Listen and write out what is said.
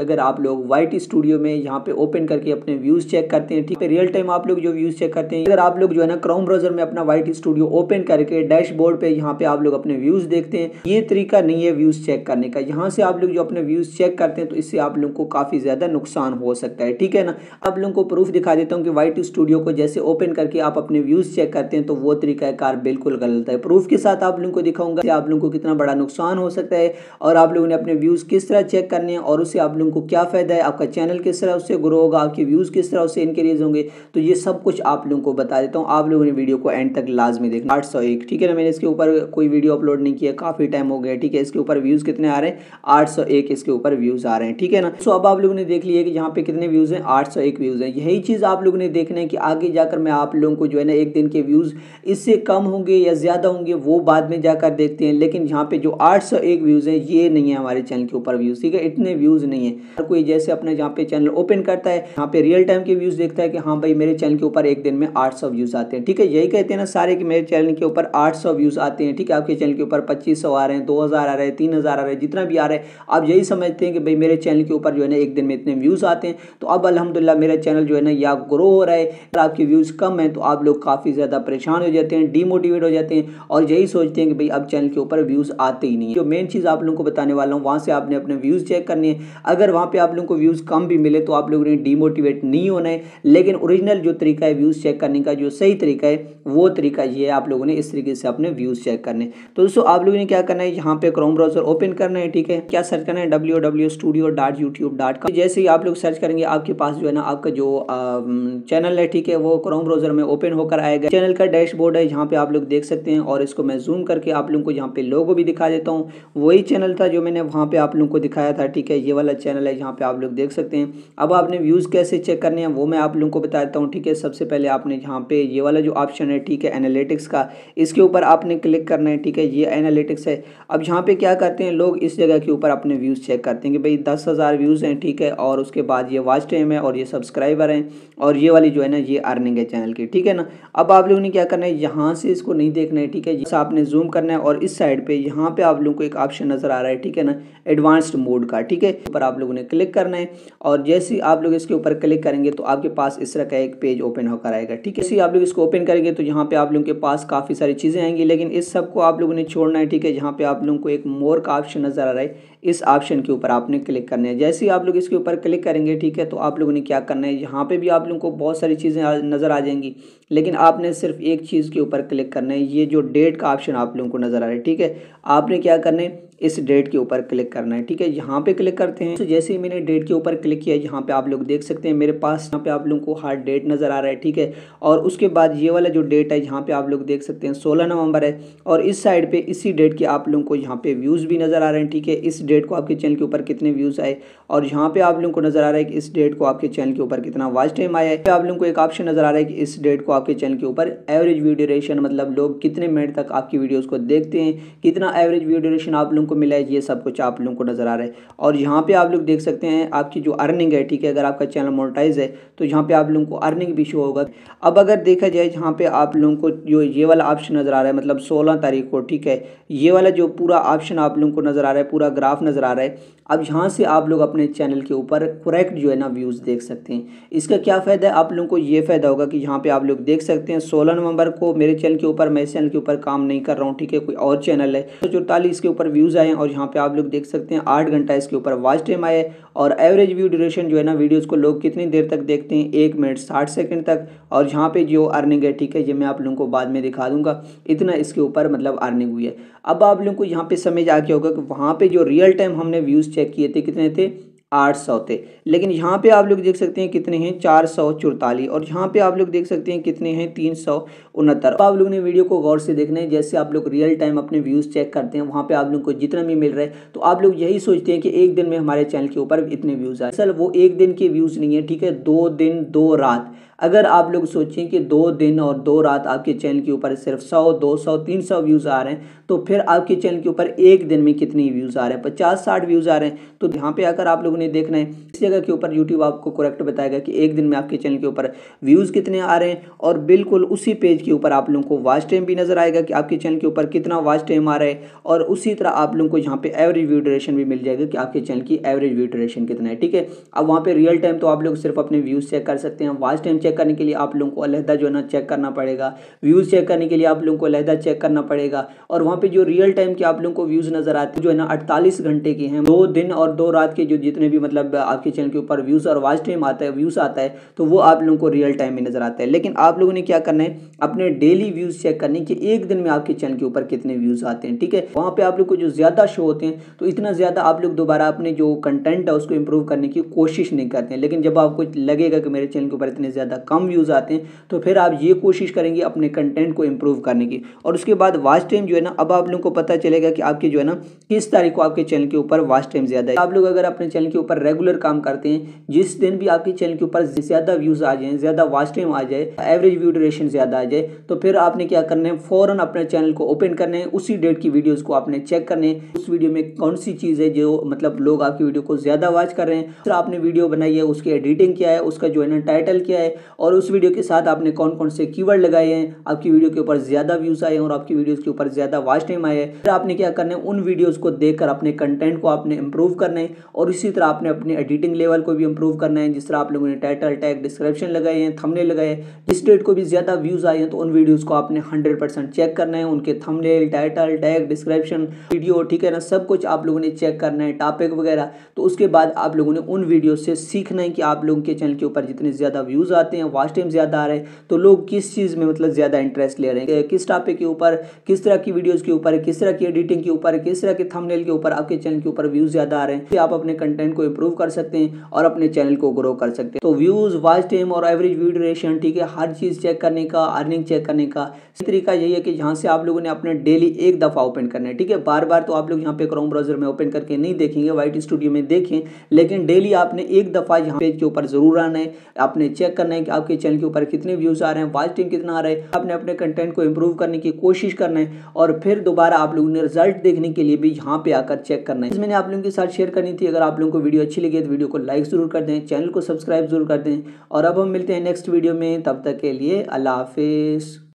अगर आप लोग वाइट स्टूडियो में यहाँ पे ओपन करके अपने व्यूज़ चेक करते हैं ठीक है रियल टाइम आप लोग जो व्यूज़ चेक करते हैं अगर आप लोग जो है ना क्रोम ब्राउजर में अपना वाइट स्टूडियो ओपन करके डैशबोर्ड पे यहाँ पे आप लोग अपने व्यूज़ देखते हैं ये तरीका नहीं है व्यूज़ चेक करने का यहाँ से आप लोग जो अपने व्यूज़ चेक करते हैं तो इससे आप लोग को काफ़ी ज़्यादा नुकसान हो सकता है ठीक है ना आप लोगों को प्रूफ दिखा देता हूँ कि वाइट स्टूडियो को जैसे ओपन करके आप अपने व्यूज़ चेक करते हैं तो वो तरीका कार बिल्कुल गलत है प्रूफ के साथ आप लोग को दिखाऊंगा आप लोग को कितना बड़ा नुकसान हो सकता है और आप लोगों ने अपने व्यूज़ किस तरह चेक करने हैं और उसे आप लोग एडवर्डिंग को क्या फ़ायदा है आपका चैनल किस तरह उससे ग्रो होगा आपके व्यूज़ किस तरह उससे इंक्रीज होंगे तो ये सब कुछ आप लोगों को बता देता हूँ आप लोगों ने वीडियो को एंड तक लाजमी देखना आठ सौ एक ठीक है ना मैंने इसके ऊपर कोई वीडियो अपलोड नहीं किया काफ़ी टाइम हो गया ठीक है इसके ऊपर व्यूज़ कितने आ रहे हैं आठ सौ एक इसके ऊपर व्यूज़ आ रहे हैं ठीक है ना सो तो अब आप लोगों ने देख लिया कि यहाँ पे कितने व्यूज़ हैं आठ सौ एक व्यूज़ हैं यही चीज़ आप लोगों ने देखना है कि आगे जाकर मैं आप लोगों को जो है ना एक दिन के व्यूज़ इससे कम होंगे या ज़्यादा होंगे वो बाद में जाकर देखते हैं लेकिन यहाँ पर जो 801 व्यूज़ हैं ये नहीं है हमारे चैनल के ऊपर व्यूज़ ठीक है इतने व्यूज़ नहीं है हर कोई जैसे अपने जहाँ पे चैनल ओपन करता है यहाँ पे रियल टाइम के व्यूज देखता है कि हाँ भाई मेरे चैनल के ऊपर एक दिन में 800 व्यूज आते हैं ठीक है यही कहते हैं ना सारे कि मेरे चैनल के ऊपर 800 व्यूज आते हैं ठीक है आपके चैनल के ऊपर 2500 आ रहे हैं 2000 आ रहे हैं 3000 आ रहे हैं जितना भी आ रहा है आप यही समझते हैं कि भाई मेरे चैनल के ऊपर जो है ना एक दिन में इतने व्यूज आते हैं तो अब अलहमदिल्ला मेरा चैनल जो है ना या ग्रो हो रहा है आपके व्यूज कम है तो आप लोग काफ़ी ज़्यादा परेशान हो जाते हैं डीमोटिवेट हो जाते हैं और यही सोचते हैं कि भाई अब चैनल के ऊपर व्यूज आते ही नहीं जो मेन चीज़ आप लोगों को बताने वाला हूँ वहां से आपने अपने व्यूज चेक करने हैं अगर अगर वहाँ पे आप लोगों को व्यूज़ कम भी मिले तो आप लोगों ने डीमोटिवेट नहीं होना है लेकिन ओरिजिनल जो तरीका है व्यूज़ चेक करने का जो सही तरीका है वो तरीका ये है आप लोगों ने इस तरीके से अपने व्यूज़ चेक करने तो दोस्तों आप लोगों ने क्या करना है यहाँ पे क्रोम ब्राउजर ओपन करना है ठीक है क्या सर्च करना है W W studio dot YouTube dot com जैसे ही आप लोग सर्च करेंगे आपके पास जो है ना आपका जो चैनल है ठीक है वो क्रोम ब्राउजर में ओपन होकर आएगा चैनल का डैशबोर्ड है यहाँ पे आप लोग देख सकते हैं और इसको मैं जूम करके आप लोगों को यहाँ पे लोगो भी दिखा देता हूँ वही चैनल था जो मैंने वहाँ पे आप लोगों को दिखाया था ठीक है ये वाला चैनल चैनल है जहाँ पे आप लोग देख सकते हैं अब आपने व्यूज़ कैसे चेक करने हैं वो मैं आप लोगों को बताता हूँ ठीक है सबसे पहले आपने यहाँ पे ये वाला जो ऑप्शन है ठीक है एनालिटिक्स का इसके ऊपर आपने क्लिक करना है ठीक है ये एनालिटिक्स है अब यहाँ पर क्या करते हैं लोग इस जगह के ऊपर अपने व्यूज़ चेक करते हैं कि भाई दस व्यूज़ हैं ठीक है और उसके बाद ये वॉच टाइम है और ये सब्सक्राइबर हैं और ये वाली जो है ना ये अर्निंग है चैनल की ठीक है ना अब आप लोगों ने क्या करना है यहाँ से इसको नहीं देखना है ठीक है आपने जूम करना है और इस साइड पर यहाँ पर आप लोगों को एक ऑप्शन नज़र आ रहा है ठीक है ना एडवांस्ड मोड का ठीक है पर आप लोगों ने क्लिक करना है और जैसे ही आप लोग इसके ऊपर क्लिक करेंगे तो आपके पास इस तरह का एक पेज ओपन होकर आएगा ठीक है इसी आप लोग इसको ओपन करेंगे तो यहाँ पे आप लोगों के पास काफ़ी सारी चीज़ें आएंगी लेकिन इस सब को आप लोगों ने छोड़ना है ठीक है जहाँ पे आप लोगों को एक मोर का ऑप्शन नज़र आ रहा है इस ऑप्शन के ऊपर आपने क्लिक करना है जैसे ही आप लोग इसके ऊपर क्लिक करेंगे ठीक है तो आप लोगों ने क्या करना है यहाँ पर भी आप लोगों को बहुत सारी चीज़ें नज़र आ जाएंगी लेकिन आपने सिर्फ एक चीज़ के ऊपर क्लिक करना है ये जो डेट का ऑप्शन आप लोगों को नज़र आ रहा है ठीक है आपने क्या करना है इस डेट के ऊपर क्लिक करना है ठीक है यहाँ पे क्लिक करते हैं तो जैसे ही मैंने डेट के ऊपर क्लिक किया यहाँ पे आप लोग देख सकते हैं मेरे पास यहाँ पे आप लोगों को हार्ड डेट नज़र आ रहा है ठीक है और उसके बाद ये वाला जो डेट है यहाँ पे आप लोग देख सकते हैं सोलह नवंबर है और इस साइड पे इसी डेट के आप लोगों को यहाँ पे व्यूज़ भी नज़र आ रहे हैं ठीक है इस डेट को आपके चैनल के ऊपर कितने व्यूज़ आए और यहाँ पे आप लोगों को नज़र आ रहा है कि इस डेट को आपके चैनल के ऊपर कितना वाच टाइम आया है आप लोगों को एक ऑप्शन नज़र आ रहा है कि इस डेट को आपके चैनल के ऊपर एवरेज व्यू ड्यूरेशन मतलब लोग कितने मिनट तक आपकी वीडियोज़ को देखते हैं कितना एवरेज व्यू ड्यूरेशन आप लोगों को को मिला है ये सब कुछ आप लोगों को नज़र आ रहा है और यहाँ पे आप लोग देख सकते हैं आपकी जो अर्निंग है ठीक है अगर आपका चैनल मोनेटाइज है तो यहाँ पे आप लोगों को अर्निंग भी शो होगा अब अगर देखा जाए यहाँ पे आप लोगों को जो ये वाला ऑप्शन नज़र आ रहा है मतलब सोलह तारीख को ठीक है ये वाला जो पूरा ऑप्शन आप लोगों को नज़र आ रहा है पूरा ग्राफ नज़र आ रहा है अब यहाँ से आप लोग अपने चैनल के ऊपर करेक्ट जो है ना व्यूज़ देख सकते हैं इसका क्या फ़ायदा है आप लोगों को ये फ़ायदा होगा कि यहाँ पे आप लोग देख सकते हैं 16 नवंबर को मेरे चैनल के ऊपर मेरे चैनल के ऊपर काम नहीं कर रहा हूँ ठीक है कोई और चैनल है तो चौतालीस के ऊपर व्यूज़ व्यूज़ आए और यहाँ पे आप लोग देख सकते हैं आठ घंटा इसके ऊपर वॉच टाइम आए और एवरेज व्यू ड्यूरेशन जो है ना वीडियोस को लोग कितनी देर तक देखते हैं एक मिनट साठ सेकंड तक और यहाँ पे जो अर्निंग है ठीक है ये मैं आप लोगों को बाद में दिखा दूंगा इतना इसके ऊपर मतलब अर्निंग हुई है अब आप लोगों को यहाँ पर समझ आ गया होगा कि वहाँ पर जो रियल टाइम हमने व्यूज़ चेक किए थे कितने थे आठ सौ थे लेकिन यहाँ पे आप लोग देख सकते हैं कितने हैं चार सौ चौतालीस और यहाँ पे आप लोग देख सकते हैं कितने हैं तीन सौ उनहत्तर तो आप लोग ने वीडियो को गौर से देखना है जैसे आप लोग रियल टाइम अपने व्यूज़ चेक करते हैं वहाँ पे आप लोग को जितना भी मिल रहा है तो आप लोग यही सोचते हैं कि एक दिन में हमारे चैनल के ऊपर इतने व्यूज़ आए असल वो एक दिन के व्यूज़ नहीं है ठीक है दो दिन दो रात अगर आप लोग सोचें कि दो दिन और दो रात आपके चैनल के ऊपर सिर्फ सौ दो सौ तीन सौ व्यूज़ आ रहे हैं तो फिर आपके चैनल के ऊपर एक दिन में कितने व्यूज़ आ रहे हैं पचास साठ व्यूज़ आ रहे हैं तो यहाँ पे आकर आप लोगों ने में देख रहे हैं इस जगह के ऊपर यूट्यूब आपको करेक्ट बताएगा कि एक दिन में आपके चैनल के ऊपर व्यूज़ कितने आ रहे हैं और बिल्कुल उसी पेज के ऊपर आप लोगों को वाच टाइम भी नजर आएगा कि आपके चैनल के ऊपर कितना वाच टाइम आ रहा है और उसी तरह आप लोगों को यहाँ पर एवरेज व्यू ड्यूरेशन भी मिल जाएगा कि आपके चैनल की एवरेज व्यू ड्यूरेशन कितना है ठीक है अब वहाँ पर रियल टाइम तो आप लोग सिर्फ अपने व्यूज़ चेक कर सकते हैं वाच टाइम चेक करने के लिए आप लोगों को अलहदा जो है ना चेक करना पड़ेगा व्यूज़ चेक करने के लिए आप लोगों को अलहदा चेक करना पड़ेगा और वहाँ पर जो रियल टाइम के आप लोगों को व्यूज़ नजर आते हैं जो है ना अड़तालीस घंटे के हैं दो दिन और दो रात के जो जितने भी मतलब आपके चैनल के ऊपर व्यूज़ और वाच टाइम आता है व्यूज़ आता है तो वो आप लोगों को रियल टाइम में नज़र आता है लेकिन आप लोगों ने क्या करना है अपने डेली व्यूज़ चेक करने कि एक दिन में आपके चैनल के ऊपर कितने व्यूज़ आते हैं ठीक है वहाँ पर आप लोग को जो ज़्यादा शो होते हैं तो इतना ज़्यादा आप लोग दोबारा अपने जो कंटेंट है उसको इम्प्रूव करने की कोशिश नहीं करते हैं लेकिन जब आपको लगेगा कि मेरे चैनल के ऊपर इतने ज़्यादा कम व्यूज़ आते हैं तो फिर आप ये कोशिश करेंगे अपने कंटेंट को इम्प्रूव करने की और उसके बाद वाच टाइम जो है ना अब आप लोगों को पता चलेगा कि आपके जो है ना किस तारीख को आपके चैनल के ऊपर वाच टाइम ज़्यादा है आप लोग अगर अपने चैनल के ऊपर रेगुलर काम करते हैं जिस दिन भी आपके चैनल के ऊपर ज़्यादा व्यूज़ आ जाए ज़्यादा वाच टाइम आ जाए एवरेज व्यू ड्यूरेशन ज़्यादा आ जाए तो फिर आपने क्या करना है फ़ौरन अपने चैनल को ओपन करने उसी डेट की वीडियोज़ को आपने चेक करने उस वीडियो में कौन सी चीज़ है जो मतलब लोग आपकी वीडियो को ज़्यादा वॉच कर रहे हैं फिर आपने वीडियो बनाई है उसकी एडिटिंग क्या है उसका जो है ना टाइटल क्या है और उस वीडियो के साथ आपने कौन कौन से कीवर्ड लगाए हैं आपकी वीडियो के ऊपर ज़्यादा व्यूज़ आए हैं और आपकी वीडियोज़ के ऊपर ज़्यादा वॉच टाइम आए है फिर आपने क्या करना है उन वीडियोज़ को देखकर अपने कंटेंट को आपने इंप्रूव करना है और इसी तरह तरह आपने अपने एडिटिंग लेवल को भी इंप्रूव करना है जिस तरह आप लोगों ने टाइटल टैग डिस्क्रिप्शन लगाए हैं थमने लगाए जिस डेट को भी ज़्यादा व्यूज़ आए हैं तो उन वीडियोज़ को आपने हंड्रेड चेक करना है उनके थमले टाइटल टैग डिस्क्रिप्शन वीडियो ठीक है ना सब कुछ आप लोगों ने चेक करना है टॉपिक वगैरह तो उसके बाद आप लोगों ने उन वीडियो से सीखना है कि आप लोगों के चैनल के ऊपर जितने ज़्यादा व्यूज़ आते हैं वाच टाइम ज़्यादा आ रहे हैं तो लोग किस चीज़ में मतलब ज़्यादा इंटरेस्ट ले रहे हैं किस टॉपिक के ऊपर किस तरह की वीडियोज़ के ऊपर किस तरह की एडिटिंग के ऊपर किस तरह के थमनेल के ऊपर आपके चैनल के ऊपर व्यूज़ ज़्यादा आ रहे हैं आप अपने कंटेंट कंटेंट को इम्प्रूव कर सकते हैं और अपने चैनल को ग्रो कर सकते हैं तो व्यूज़ वाइज टाइम और एवरेज व्यू ड्यूरेशन ठीक है हर चीज़ चेक करने का अर्निंग चेक करने का तरीका यही है कि जहां से आप लोगों ने अपने डेली एक दफ़ा ओपन करना है ठीक है बार बार तो आप लोग यहाँ पे क्रोम ब्राउजर में ओपन करके नहीं देखेंगे व्हाइट स्टूडियो में देखें लेकिन डेली आपने एक दफ़ा यहाँ पेज के ऊपर ज़रूर आना है आपने चेक करना है कि आपके चैनल के ऊपर कितने व्यूज़ आ रहे हैं वाइज टाइम कितना आ रहा है आपने अपने कंटेंट को इम्प्रूव करने की कोशिश करना है और फिर दोबारा आप लोगों ने रिजल्ट देखने के लिए भी यहाँ पे आकर चेक करना है मैंने आप लोगों के साथ शेयर करनी थी अगर आप लोगों को वीडियो अच्छी लगी तो वीडियो को लाइक ज़रूर कर दें चैनल को सब्सक्राइब ज़रूर कर दें और अब हम मिलते हैं नेक्स्ट वीडियो में तब तक के लिए अल्लाह हाफिज़